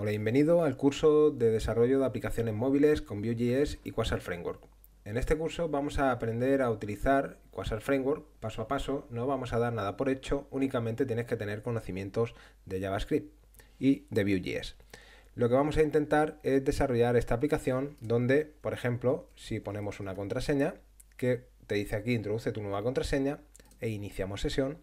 Hola, bienvenido al curso de desarrollo de aplicaciones móviles con Vue.js y Quasar Framework. En este curso vamos a aprender a utilizar Quasar Framework paso a paso, no vamos a dar nada por hecho, únicamente tienes que tener conocimientos de JavaScript y de Vue.js. Lo que vamos a intentar es desarrollar esta aplicación donde, por ejemplo, si ponemos una contraseña, que te dice aquí introduce tu nueva contraseña e iniciamos sesión,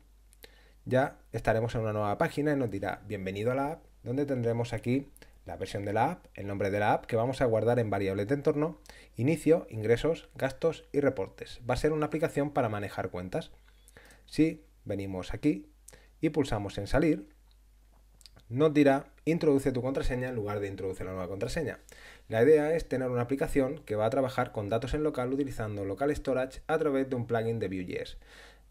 ya estaremos en una nueva página y nos dirá bienvenido a la app donde tendremos aquí la versión de la app, el nombre de la app que vamos a guardar en variables de entorno, inicio, ingresos, gastos y reportes. Va a ser una aplicación para manejar cuentas. Si venimos aquí y pulsamos en salir, nos dirá introduce tu contraseña en lugar de introduce la nueva contraseña. La idea es tener una aplicación que va a trabajar con datos en local utilizando local storage a través de un plugin de Vue.js.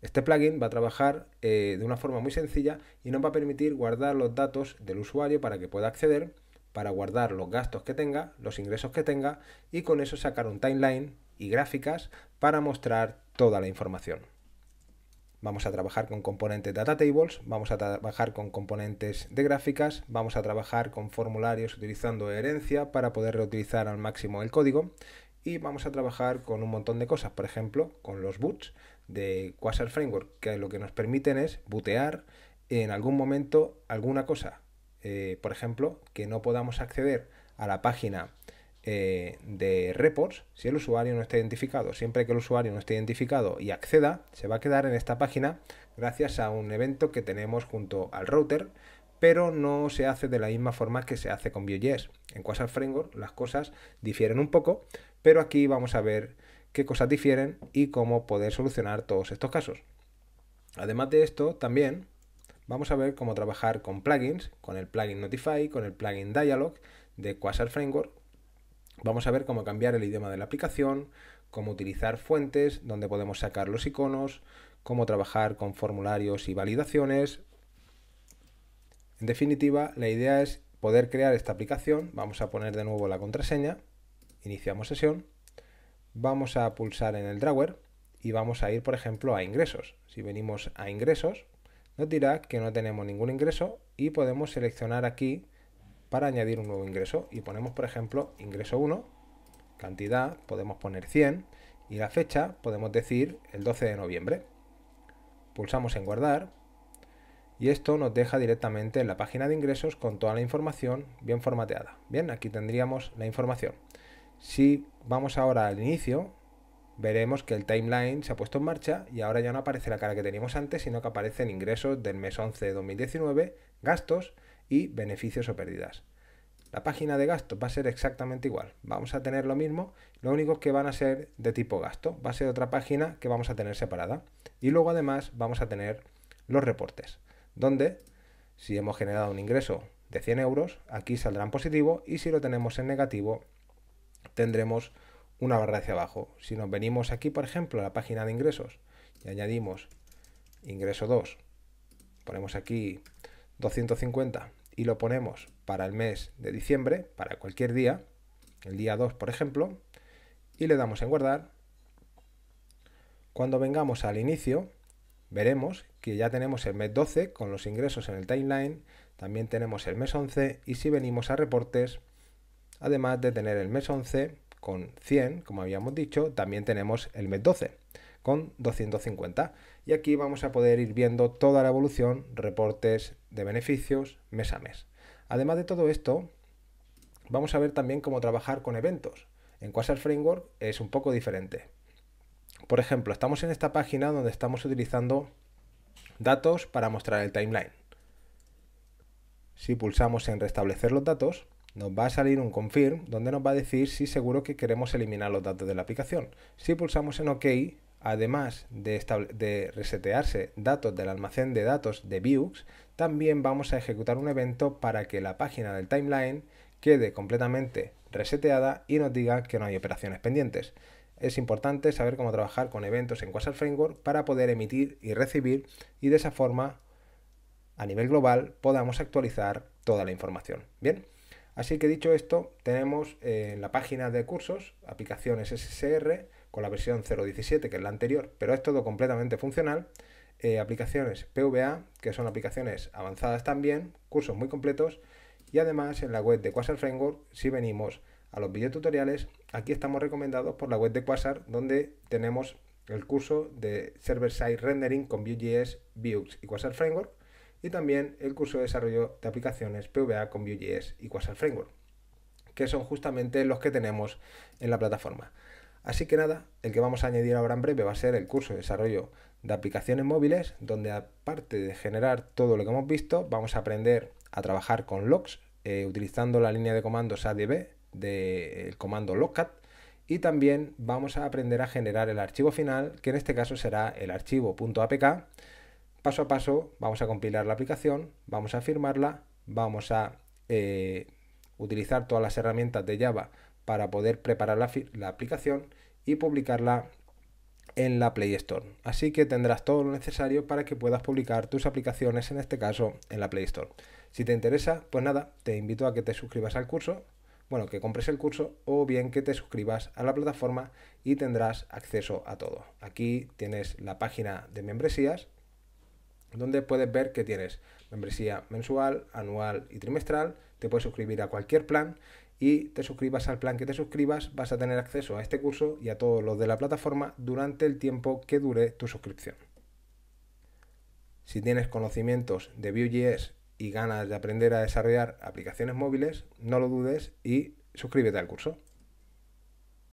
Este plugin va a trabajar eh, de una forma muy sencilla y nos va a permitir guardar los datos del usuario para que pueda acceder, para guardar los gastos que tenga, los ingresos que tenga y con eso sacar un timeline y gráficas para mostrar toda la información. Vamos a trabajar con componentes data tables, vamos a trabajar con componentes de gráficas, vamos a trabajar con formularios utilizando herencia para poder reutilizar al máximo el código y vamos a trabajar con un montón de cosas, por ejemplo, con los boots, de Quasar Framework, que lo que nos permiten es butear en algún momento alguna cosa. Eh, por ejemplo, que no podamos acceder a la página eh, de reports si el usuario no está identificado. Siempre que el usuario no esté identificado y acceda, se va a quedar en esta página gracias a un evento que tenemos junto al router, pero no se hace de la misma forma que se hace con Vue.js. En Quasar Framework las cosas difieren un poco, pero aquí vamos a ver qué cosas difieren y cómo poder solucionar todos estos casos. Además de esto, también vamos a ver cómo trabajar con plugins, con el plugin Notify, con el plugin Dialog de Quasar Framework. Vamos a ver cómo cambiar el idioma de la aplicación, cómo utilizar fuentes, donde podemos sacar los iconos, cómo trabajar con formularios y validaciones. En definitiva, la idea es poder crear esta aplicación. Vamos a poner de nuevo la contraseña. Iniciamos sesión vamos a pulsar en el drawer y vamos a ir, por ejemplo, a ingresos. Si venimos a ingresos, nos dirá que no tenemos ningún ingreso y podemos seleccionar aquí para añadir un nuevo ingreso. Y ponemos, por ejemplo, ingreso 1, cantidad, podemos poner 100 y la fecha podemos decir el 12 de noviembre. Pulsamos en guardar y esto nos deja directamente en la página de ingresos con toda la información bien formateada. Bien, aquí tendríamos la información. Si vamos ahora al inicio, veremos que el timeline se ha puesto en marcha y ahora ya no aparece la cara que teníamos antes, sino que aparecen ingresos del mes 11 de 2019, gastos y beneficios o pérdidas. La página de gastos va a ser exactamente igual. Vamos a tener lo mismo, lo único que van a ser de tipo gasto. Va a ser otra página que vamos a tener separada. Y luego además vamos a tener los reportes, donde si hemos generado un ingreso de 100 euros, aquí en positivo y si lo tenemos en negativo, tendremos una barra hacia abajo. Si nos venimos aquí, por ejemplo, a la página de ingresos y añadimos ingreso 2, ponemos aquí 250 y lo ponemos para el mes de diciembre, para cualquier día, el día 2 por ejemplo, y le damos en guardar. Cuando vengamos al inicio, veremos que ya tenemos el mes 12 con los ingresos en el timeline, también tenemos el mes 11 y si venimos a reportes, Además de tener el mes 11 con 100, como habíamos dicho, también tenemos el mes 12 con 250. Y aquí vamos a poder ir viendo toda la evolución, reportes de beneficios mes a mes. Además de todo esto, vamos a ver también cómo trabajar con eventos. En Quasar Framework es un poco diferente. Por ejemplo, estamos en esta página donde estamos utilizando datos para mostrar el timeline. Si pulsamos en restablecer los datos, nos va a salir un confirm donde nos va a decir si seguro que queremos eliminar los datos de la aplicación. Si pulsamos en OK, además de, resetearse datos del almacén de datos de Vuex, también vamos a ejecutar un evento para que la página del timeline quede completamente reseteada y nos diga que no hay operaciones pendientes. Es importante saber cómo trabajar con eventos en Quasar Framework para poder emitir y recibir y de esa forma a nivel global podamos actualizar toda la información. Bien, Así que dicho esto, tenemos en eh, la página de cursos, aplicaciones SSR, con la versión 0.17, que es la anterior, pero es todo completamente funcional. Eh, aplicaciones PVA, que son aplicaciones avanzadas también, cursos muy completos. Y además en la web de Quasar Framework, si venimos a los videotutoriales, aquí estamos recomendados por la web de Quasar, donde tenemos el curso de Server-Side Rendering con Vue.js, Vuex y Quasar Framework, y también el curso de desarrollo de aplicaciones PVA con Vue.js y Quasar Framework, que son justamente los que tenemos en la plataforma. Así que nada, el que vamos a añadir ahora en breve va a ser el curso de desarrollo de aplicaciones móviles, donde aparte de generar todo lo que hemos visto, vamos a aprender a trabajar con logs eh, utilizando la línea de comandos ADB del comando logcat y también vamos a aprender a generar el archivo final, que en este caso será el archivo .apk paso a paso vamos a compilar la aplicación, vamos a firmarla, vamos a eh, utilizar todas las herramientas de Java para poder preparar la, aplicación y publicarla en la Play Store. Así que tendrás todo lo necesario para que puedas publicar tus aplicaciones, en este caso en la Play Store. Si te interesa, pues nada, te invito a que te suscribas al curso, bueno, que compres el curso o bien que te suscribas a la plataforma y tendrás acceso a todo. Aquí tienes la página de membresías, donde puedes ver que tienes membresía mensual, anual y trimestral. Te puedes suscribir a cualquier plan y te suscribas al plan que te suscribas, vas a tener acceso a este curso y a todos los de la plataforma durante el tiempo que dure tu suscripción. Si tienes conocimientos de Vue.js y ganas de aprender a desarrollar aplicaciones móviles, no lo dudes y suscríbete al curso.